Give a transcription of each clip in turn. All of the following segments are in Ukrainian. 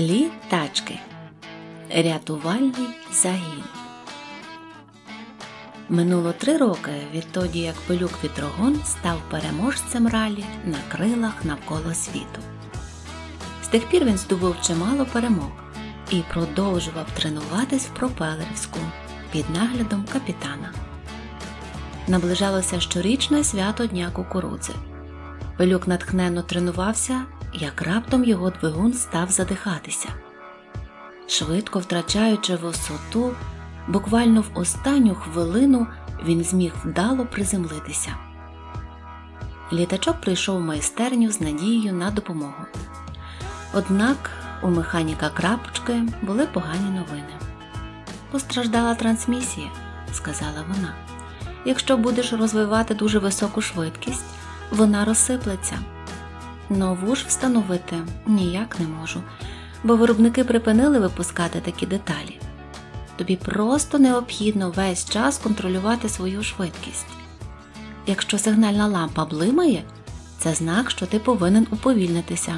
Літачки. Рятувальний загін. Минуло три роки відтоді, як пилюк вітрогон став переможцем ралі на крилах навколо світу. З тих пір він здобув чимало перемог і продовжував тренуватись в пропелерську під наглядом капітана. Наближалося щорічне свято Дня Кукурудзи. Пилюк натхненно тренувався як раптом його двигун став задихатися. Швидко втрачаючи висоту, буквально в останню хвилину він зміг вдало приземлитися. Літачок прийшов в майстерню з надією на допомогу. Однак у механіка крапочки були погані новини. Постраждала трансмісія, сказала вона. Якщо будеш розвивати дуже високу швидкість, вона розсиплеться нову ж встановити ніяк не можу, бо виробники припинили випускати такі деталі. Тобі просто необхідно весь час контролювати свою швидкість. Якщо сигнальна лампа блимає, це знак, що ти повинен уповільнитися,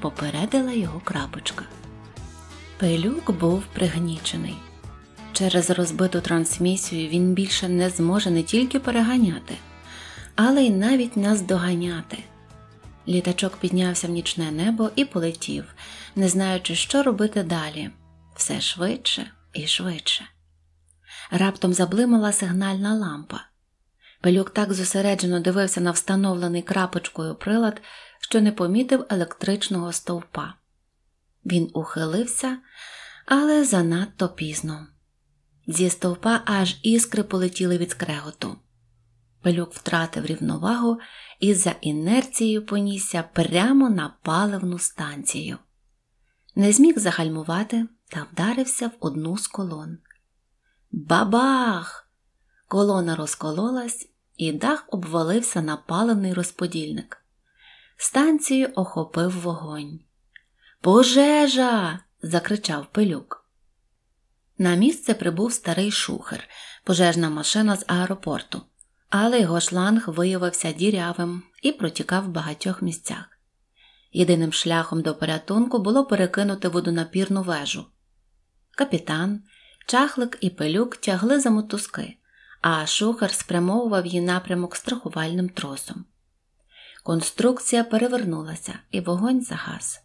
попередила його крапочка. Пилюк був пригнічений. Через розбиту трансмісію він більше не зможе не тільки переганяти, але й навіть наздоганяти. Літачок піднявся в нічне небо і полетів, не знаючи, що робити далі, все швидше і швидше. Раптом заблимала сигнальна лампа. Пелюк так зосереджено дивився на встановлений крапочкою прилад, що не помітив електричного стовпа. Він ухилився, але занадто пізно. Зі стовпа аж іскри полетіли від скреготу. Пелюк втратив рівновагу і за інерцією понісся прямо на паливну станцію. Не зміг загальмувати та вдарився в одну з колон. Бабах! Колона розкололась, і дах обвалився на паливний розподільник. Станцію охопив вогонь. Пожежа! закричав пилюк. На місце прибув старий шухер, пожежна машина з аеропорту але його шланг виявився дірявим і протікав в багатьох місцях. Єдиним шляхом до порятунку було перекинути водонапірну вежу. Капітан, чахлик і пилюк тягли за мотузки, а шухар спрямовував її напрямок страхувальним тросом. Конструкція перевернулася, і вогонь загас.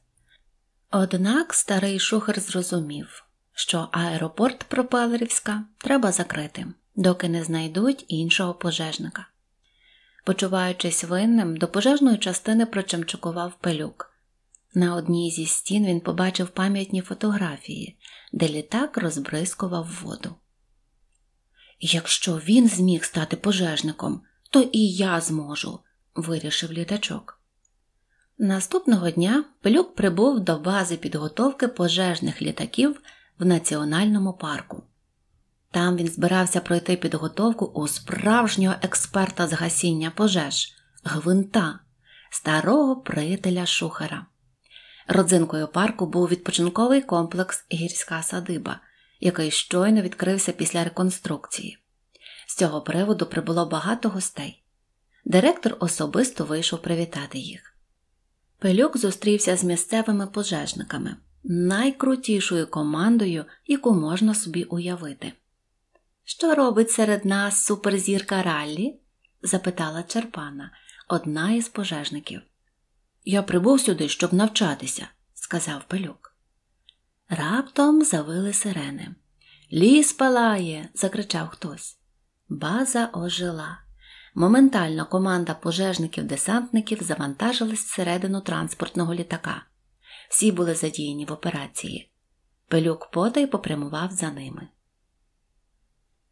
Однак старий шухер зрозумів, що аеропорт Пропелерівська треба закрити доки не знайдуть іншого пожежника. Почуваючись винним, до пожежної частини прочимчукував пилюк. На одній зі стін він побачив пам'ятні фотографії, де літак розбризкував воду. Якщо він зміг стати пожежником, то і я зможу, вирішив літачок. Наступного дня пилюк прибув до бази підготовки пожежних літаків в національному парку. Там він збирався пройти підготовку у справжнього експерта з гасіння пожеж Гвинта, старого приятеля Шухера. Родзинкою парку був відпочинковий комплекс Гірська садиба, який щойно відкрився після реконструкції. З цього приводу прибуло багато гостей. Директор особисто вийшов привітати їх. Пилюк зустрівся з місцевими пожежниками, найкрутішою командою, яку можна собі уявити. Що робить серед нас суперзірка Раллі? запитала Черпана, одна із пожежників. Я прибув сюди, щоб навчатися, сказав пилюк. Раптом завили сирени. Ліс палає, закричав хтось. База ожила. Моментально команда пожежників-десантників завантажилась всередину транспортного літака. Всі були задіяні в операції. Пилюк потай попрямував за ними.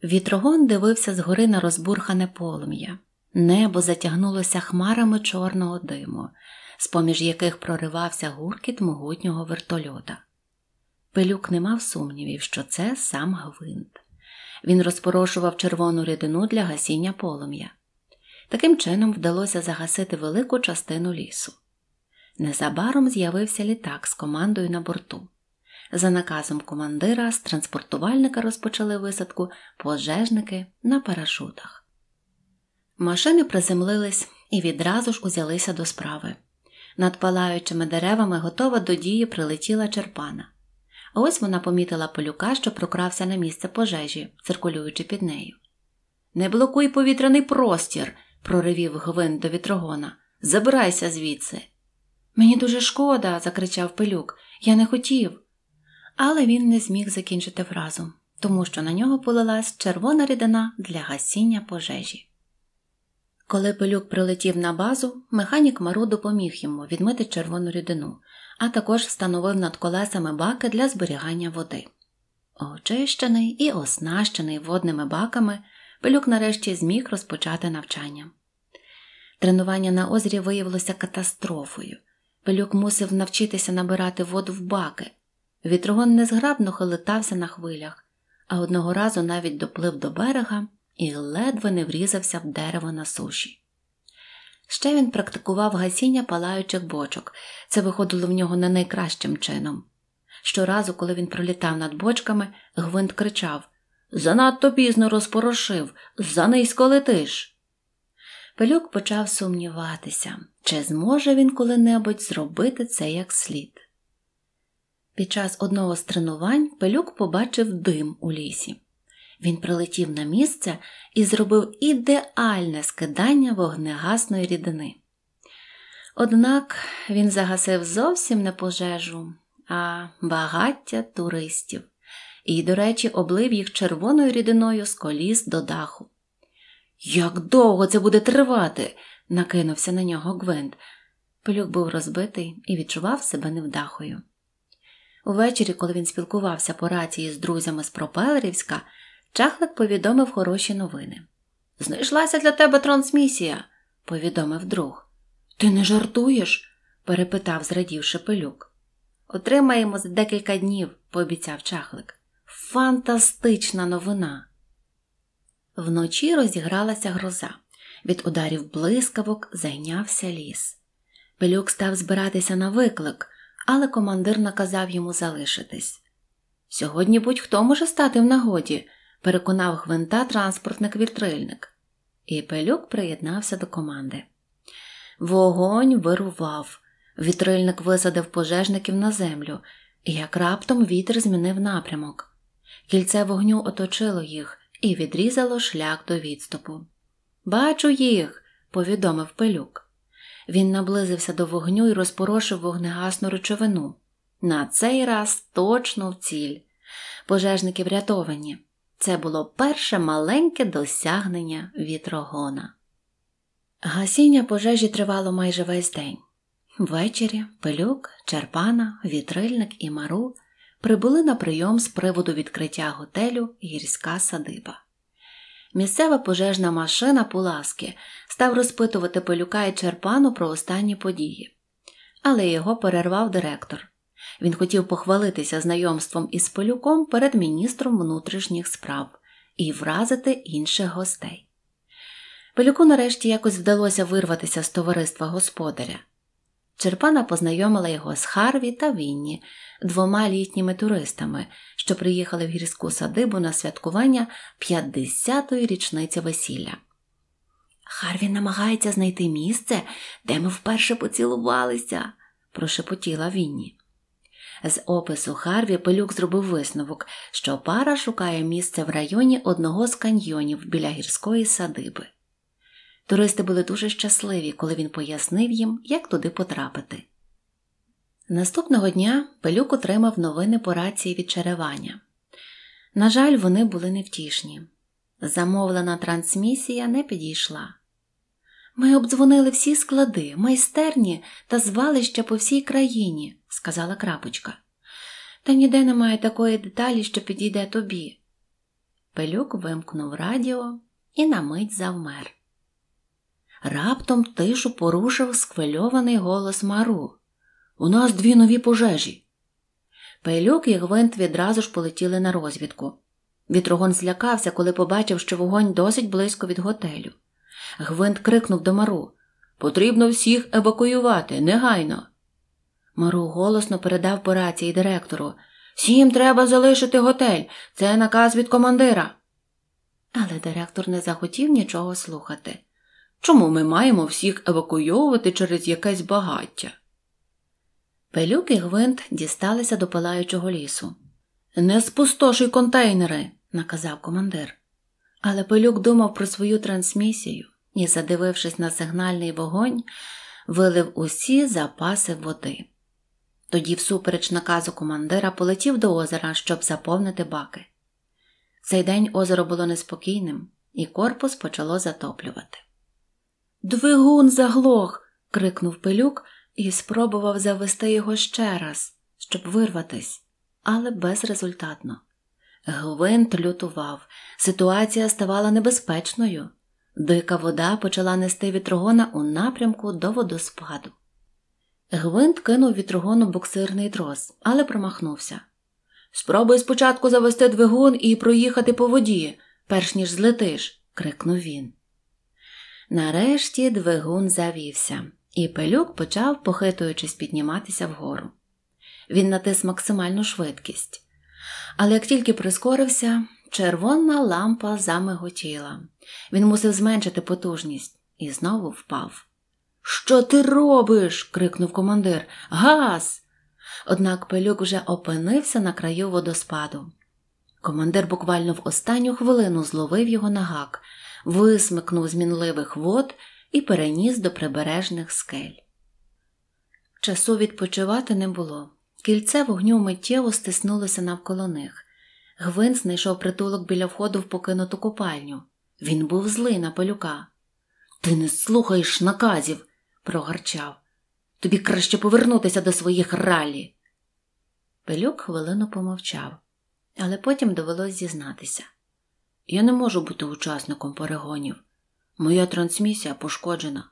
Вітрогон дивився згори на розбурхане полум'я. Небо затягнулося хмарами чорного диму, з поміж яких проривався гуркіт могутнього вертольота. Пилюк не мав сумнівів, що це сам гвинт. Він розпорошував червону рідину для гасіння полум'я. Таким чином вдалося загасити велику частину лісу. Незабаром з'явився літак з командою на борту. За наказом командира з транспортувальника розпочали висадку пожежники на парашутах. Машини приземлились і відразу ж узялися до справи. Над палаючими деревами готова до дії прилетіла черпана. ось вона помітила полюка, що прокрався на місце пожежі, циркулюючи під нею. Не блокуй повітряний простір, проривів гвин до вітрогона. Забирайся звідси. Мені дуже шкода, закричав пилюк. Я не хотів але він не зміг закінчити фразу, тому що на нього полилась червона рідина для гасіння пожежі. Коли пилюк прилетів на базу, механік Мару допоміг йому відмити червону рідину, а також встановив над колесами баки для зберігання води. Очищений і оснащений водними баками, пилюк нарешті зміг розпочати навчання. Тренування на озері виявилося катастрофою. Пилюк мусив навчитися набирати воду в баки, Вітрогон незграбно хилитався на хвилях, а одного разу навіть доплив до берега і ледве не врізався в дерево на суші. Ще він практикував гасіння палаючих бочок, це виходило в нього не найкращим чином. Щоразу, коли він пролітав над бочками, Гвинт кричав Занадто пізно розпорошив, занизько летиш. Пилюк почав сумніватися, чи зможе він коли-небудь зробити це як слід. Під час одного з тренувань пилюк побачив дим у лісі. Він прилетів на місце і зробив ідеальне скидання вогнегасної рідини. Однак він загасив зовсім не пожежу, а багаття туристів і, до речі, облив їх червоною рідиною з коліс до даху. Як довго це буде тривати? накинувся на нього Гвент. Пилюк був розбитий і відчував себе невдахою. Увечері, коли він спілкувався по рації з друзями з Пропелерівська, чахлик повідомив хороші новини. Знайшлася для тебе трансмісія, повідомив друг. Ти не жартуєш? перепитав, зрадівши пилюк. Отримаємо за декілька днів, пообіцяв чахлик. Фантастична новина! Вночі розігралася гроза. Від ударів блискавок зайнявся ліс. Пилюк став збиратися на виклик але командир наказав йому залишитись. Сьогодні будь-хто може стати в нагоді, переконав гвинта транспортник вітрильник, і пелюк приєднався до команди. Вогонь вирував. Вітрильник висадив пожежників на землю, і як раптом вітер змінив напрямок. Кільце вогню оточило їх і відрізало шлях до відступу. Бачу їх, повідомив пилюк. Він наблизився до вогню і розпорошив вогнегасну речовину. На цей раз точно в ціль. Пожежники врятовані. Це було перше маленьке досягнення вітрогона. Гасіння пожежі тривало майже весь день. Ввечері пилюк, Черпана, вітрильник і мару прибули на прийом з приводу відкриття готелю Гірська садиба. Місцева пожежна машина Пуласки став розпитувати пилюка і черпану про останні події. Але його перервав директор. Він хотів похвалитися знайомством із пилюком перед міністром внутрішніх справ і вразити інших гостей. Пилюку нарешті якось вдалося вирватися з товариства господаря. Черпана познайомила його з Харві та Вінні, двома літніми туристами, що приїхали в гірську садибу на святкування 50-ї річниці весілля. Харві намагається знайти місце, де ми вперше поцілувалися, прошепотіла Вінні. З опису Харві пилюк зробив висновок, що пара шукає місце в районі одного з каньйонів біля гірської садиби. Туристи були дуже щасливі, коли він пояснив їм, як туди потрапити. Наступного дня Пелюк отримав новини по рації від Череваня. На жаль, вони були невтішні. Замовлена трансмісія не підійшла. Ми обдзвонили всі склади, майстерні та звалища по всій країні, сказала крапочка. Та ніде немає такої деталі, що підійде тобі. Пелюк вимкнув радіо і на мить завмер. Раптом тишу порушив схвильований голос Мару. У нас дві нові пожежі. Пелюк і гвинт відразу ж полетіли на розвідку. Вітрогон злякався, коли побачив, що вогонь досить близько від готелю. Гвинт крикнув до Мару Потрібно всіх евакуювати, негайно. Мару голосно передав по рації директору Всім треба залишити готель. Це наказ від командира. Але директор не захотів нічого слухати. Чому ми маємо всіх евакуйовувати через якесь багаття? Пелюк і Гвинт дісталися до палаючого лісу. Не спустошуй контейнери, наказав командир. Але Пилюк думав про свою трансмісію і, задивившись на сигнальний вогонь, вилив усі запаси води. Тоді, всупереч наказу командира, полетів до озера, щоб заповнити баки. Цей день озеро було неспокійним, і корпус почало затоплювати. Двигун заглох. крикнув пилюк і спробував завести його ще раз, щоб вирватись, але безрезультатно. Гвинт лютував, ситуація ставала небезпечною. Дика вода почала нести вітрогона у напрямку до водоспаду. Гвинт кинув вітрогону буксирний трос, але промахнувся. Спробуй спочатку завести двигун і проїхати по воді, перш ніж злетиш, крикнув він. Нарешті двигун завівся, і пилюк почав, похитуючись, підніматися вгору. Він натис максимальну швидкість. Але як тільки прискорився, червона лампа замиготіла. Він мусив зменшити потужність і знову впав. Що ти робиш? крикнув командир. Газ! Однак пилюк вже опинився на краю водоспаду. Командир буквально в останню хвилину зловив його на гак, висмикнув з мінливих вод і переніс до прибережних скель. Часу відпочивати не було. Кільце вогню миттєво стиснулося навколо них. Гвин знайшов притулок біля входу в покинуту копальню. Він був злий на палюка. Ти не слухаєш наказів, прогарчав. Тобі краще повернутися до своїх ралі. Пилюк хвилину помовчав, але потім довелось зізнатися. Я не можу бути учасником перегонів. Моя трансмісія пошкоджена,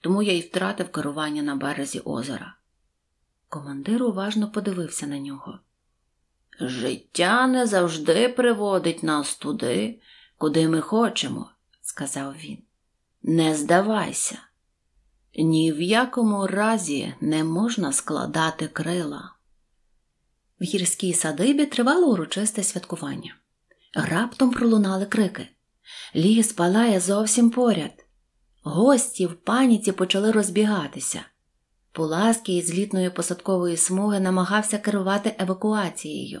тому я і втратив керування на березі озера. Командир уважно подивився на нього. Життя не завжди приводить нас туди, куди ми хочемо, сказав він. Не здавайся. Ні в якому разі не можна складати крила. В гірській садибі тривало урочисте святкування. Раптом пролунали крики. Ліс палає зовсім поряд. Гості в паніці почали розбігатися. Пуласки із літної посадкової смуги намагався керувати евакуацією.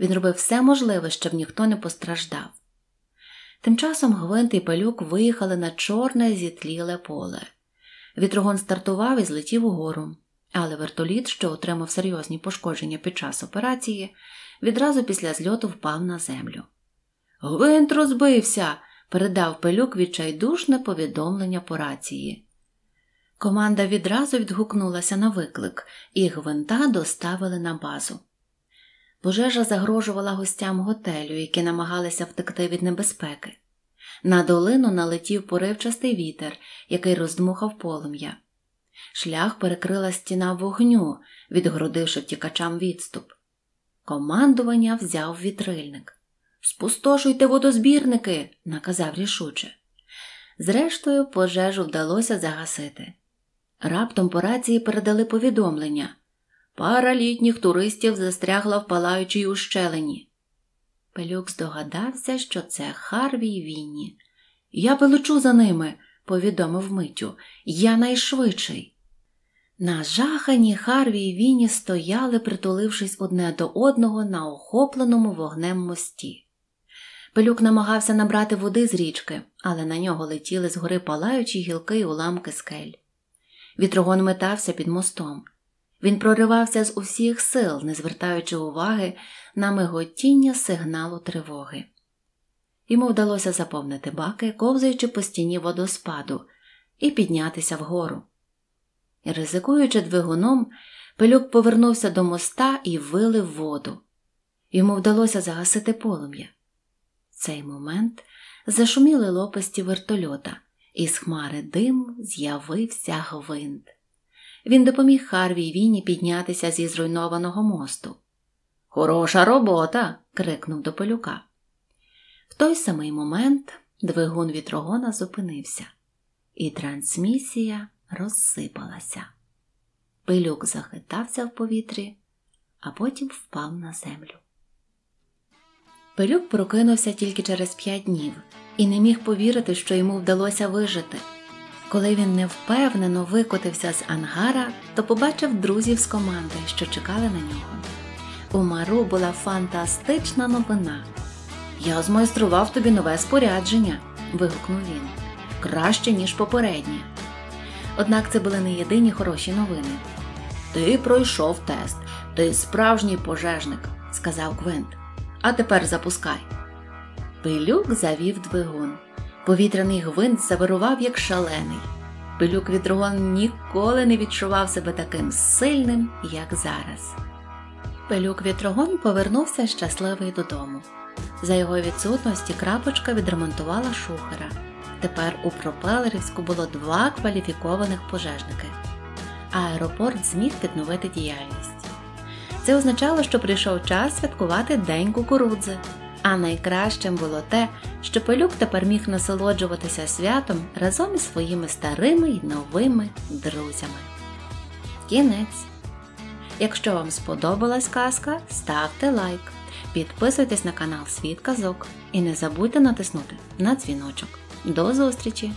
Він робив все можливе, щоб ніхто не постраждав. Тим часом Гвинт і палюк виїхали на чорне зітліле поле. Вітрогон стартував і злетів угору, але вертоліт, що отримав серйозні пошкодження під час операції, відразу після зльоту впав на землю. Гвинт розбився, передав Пелюк відчайдушне повідомлення по рації. Команда відразу відгукнулася на виклик, і гвинта доставили на базу. Пожежа загрожувала гостям готелю, які намагалися втекти від небезпеки. На долину налетів поривчастий вітер, який роздмухав полум'я. Шлях перекрила стіна вогню, відгородивши втікачам відступ. Командування взяв вітрильник. Спустошуйте водозбірники, наказав рішуче. Зрештою, пожежу вдалося загасити. Раптом по рації передали повідомлення пара літніх туристів застрягла в палаючій ущелині. Пелюк здогадався, що це Харві й Вінні. Я вилучу за ними, повідомив Митю. Я найшвидший. Нажахані Харві й Віні стояли, притулившись одне до одного на охопленому вогнем мості. Пелюк намагався набрати води з річки, але на нього летіли згори палаючі гілки й уламки скель. Вітрогон метався під мостом. Він проривався з усіх сил, не звертаючи уваги на миготіння сигналу тривоги. Йому вдалося заповнити баки, ковзаючи по стіні водоспаду, і піднятися вгору. І, ризикуючи двигуном, пилюк повернувся до моста і вилив воду. Йому вдалося загасити полум'я. В цей момент зашуміли лопасті вертольота, і з хмари дим з'явився гвинт. Він допоміг Харві й Віні піднятися зі зруйнованого мосту. Хороша робота. крикнув до пилюка. В той самий момент двигун вітрогона зупинився, і трансмісія розсипалася. Пилюк захитався в повітрі, а потім впав на землю. Пилюк прокинувся тільки через п'ять днів і не міг повірити, що йому вдалося вижити. Коли він невпевнено викотився з ангара, то побачив друзів з команди, що чекали на нього. У Мару була фантастична новина. Я змайстрував тобі нове спорядження, вигукнув він. Краще, ніж попереднє. Однак це були не єдині хороші новини. Ти пройшов тест, ти справжній пожежник, сказав Квент. А тепер запускай. Пилюк завів двигун. Повітряний гвинт завирував, як шалений. Пилюк вітрогон ніколи не відчував себе таким сильним, як зараз. Пилюк вітрогон повернувся щасливий додому. За його відсутності крапочка відремонтувала шухера. Тепер у Пропелерівську було два кваліфікованих пожежники. А аеропорт зміг відновити діяльність. Це означало, що прийшов час святкувати День кукурудзи. А найкращим було те, що пилюк тепер міг насолоджуватися святом разом із своїми старими й новими друзями. Кінець. Якщо вам сподобалась казка, ставте лайк, підписуйтесь на канал Світ Казок і не забудьте натиснути на дзвіночок. До зустрічі!